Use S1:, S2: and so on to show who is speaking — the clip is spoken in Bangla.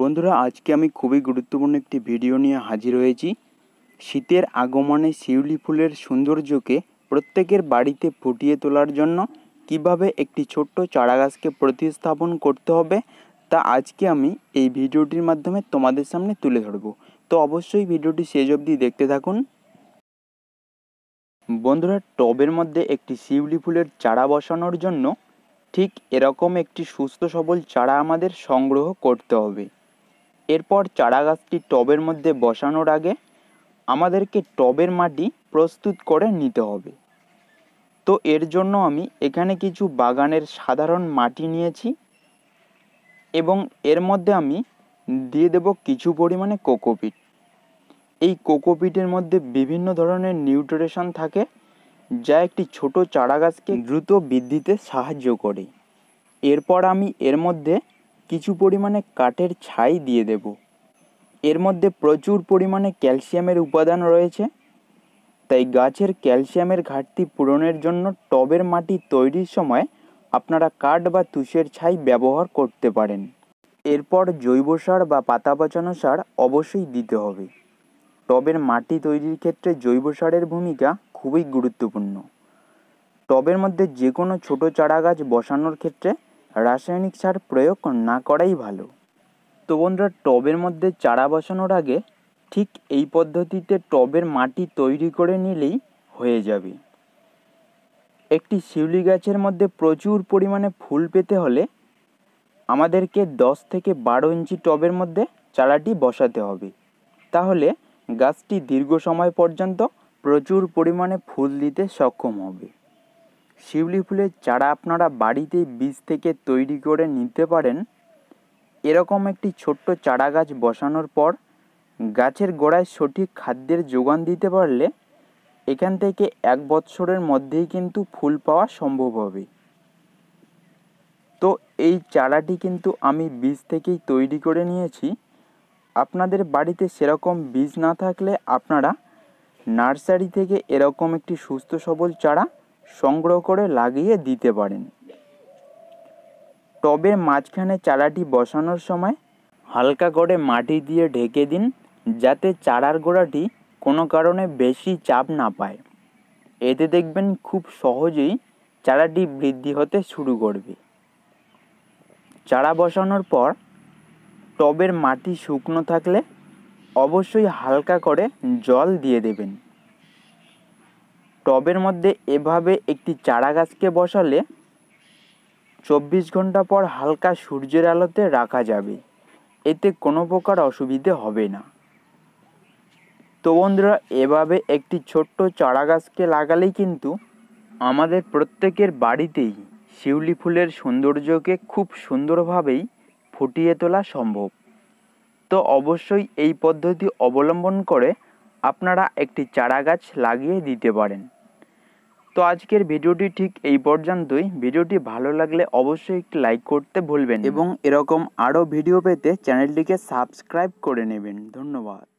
S1: বন্ধুরা আজকে আমি খুবই গুরুত্বপূর্ণ একটি ভিডিও নিয়ে হাজির হয়েছি শীতের আগমনে শিউলি ফুলের সৌন্দর্যকে প্রত্যেকের বাড়িতে ফুটিয়ে তোলার জন্য কিভাবে একটি ছোট্ট চারাগাছকে প্রতিস্থাপন করতে হবে তা আজকে আমি এই ভিডিওটির মাধ্যমে তোমাদের সামনে তুলে ধরব তো অবশ্যই ভিডিওটি শেষ অবধি দেখতে থাকুন বন্ধুরা টবের মধ্যে একটি শিউলি ফুলের চারা বসানোর জন্য ঠিক এরকম একটি সুস্থ সবল চারা আমাদের সংগ্রহ করতে হবে এরপর চারা গাছটি টবের মধ্যে বসানোর আগে আমাদেরকে টবের মাটি প্রস্তুত করে নিতে হবে তো এর জন্য আমি এখানে কিছু বাগানের সাধারণ মাটি নিয়েছি এবং এর মধ্যে আমি দিয়ে দেব কিছু পরিমাণে কোকোপিট এই কোকোপিটের মধ্যে বিভিন্ন ধরনের নিউট্রেশন থাকে যা একটি ছোট চারাগাছকে দ্রুত বৃদ্ধিতে সাহায্য করে এরপর আমি এর মধ্যে কিছু পরিমাণে কাঠের ছাই দিয়ে দেব এর মধ্যে প্রচুর পরিমাণে ক্যালসিয়ামের উপাদান রয়েছে তাই গাছের ক্যালসিয়ামের ঘাটতি পূরণের জন্য টবের মাটি তৈরির সময় আপনারা কাঠ বা তুষের ছাই ব্যবহার করতে পারেন এরপর জৈব সার বা পাতা পচানো সার অবশ্যই দিতে হবে টবের মাটি তৈরির ক্ষেত্রে জৈব সারের ভূমিকা খুবই গুরুত্বপূর্ণ টবের মধ্যে যে কোনো ছোটো চারা গাছ বসানোর ক্ষেত্রে রাসায়নিক সার প্রয়োগ না করাই ভালো তো বন্ধুরা টবের মধ্যে চারা বসানোর আগে ঠিক এই পদ্ধতিতে টবের মাটি তৈরি করে নিলেই হয়ে যাবে একটি শিউলি গাছের মধ্যে প্রচুর পরিমাণে ফুল পেতে হলে আমাদেরকে দশ থেকে বারো ইঞ্চি টবের মধ্যে চারাটি বসাতে হবে তাহলে গাছটি দীর্ঘ সময় পর্যন্ত প্রচুর পরিমাণে ফুল দিতে সক্ষম হবে শিউলি ফুলের চারা আপনারা বাড়িতে বীজ থেকে তৈরি করে নিতে পারেন এরকম একটি ছোট্ট চারা গাছ বসানোর পর গাছের গোড়ায় সঠিক খাদ্যের যোগান দিতে পারলে এখান থেকে এক বছরের মধ্যেই কিন্তু ফুল পাওয়া সম্ভব হবে তো এই চারাটি কিন্তু আমি বীজ থেকেই তৈরি করে নিয়েছি আপনাদের বাড়িতে সেরকম বীজ না থাকলে আপনারা নার্সারি থেকে এরকম একটি সুস্থ সবল চারা সংগ্রহ করে লাগিয়ে দিতে পারেন টবের মাঝখানে চারাটি বসানোর সময় হালকা করে মাটি দিয়ে ঢেকে দিন যাতে চারার গোড়াটি কোনো কারণে বেশি চাপ না পায় এতে দেখবেন খুব সহজেই চারাটি বৃদ্ধি হতে শুরু করবে চারা বসানোর পর টবের মাটি শুকনো থাকলে অবশ্যই হালকা করে জল দিয়ে দেবেন টবের মধ্যে এভাবে একটি চারা গাছকে বসালে চব্বিশ ঘন্টা পর হালকা সূর্যের আলোতে রাখা যাবে এতে কোনো প্রকার অসুবিধে হবে না তো বন্ধুরা এভাবে একটি ছোট্ট চারা গাছকে লাগালেই কিন্তু আমাদের প্রত্যেকের বাড়িতেই শিউলি ফুলের সৌন্দর্যকে খুব সুন্দরভাবেই ফুটিয়ে তোলা সম্ভব তো অবশ্যই এই পদ্ধতি অবলম্বন করে আপনারা একটি চারা গাছ লাগিয়ে দিতে পারেন তো আজকের ভিডিওটি ঠিক এই পর্যন্তই ভিডিওটি ভালো লাগলে অবশ্যই একটি লাইক করতে ভুলবেন এবং এরকম আরও ভিডিও পেতে চ্যানেলটিকে সাবস্ক্রাইব করে নেবেন ধন্যবাদ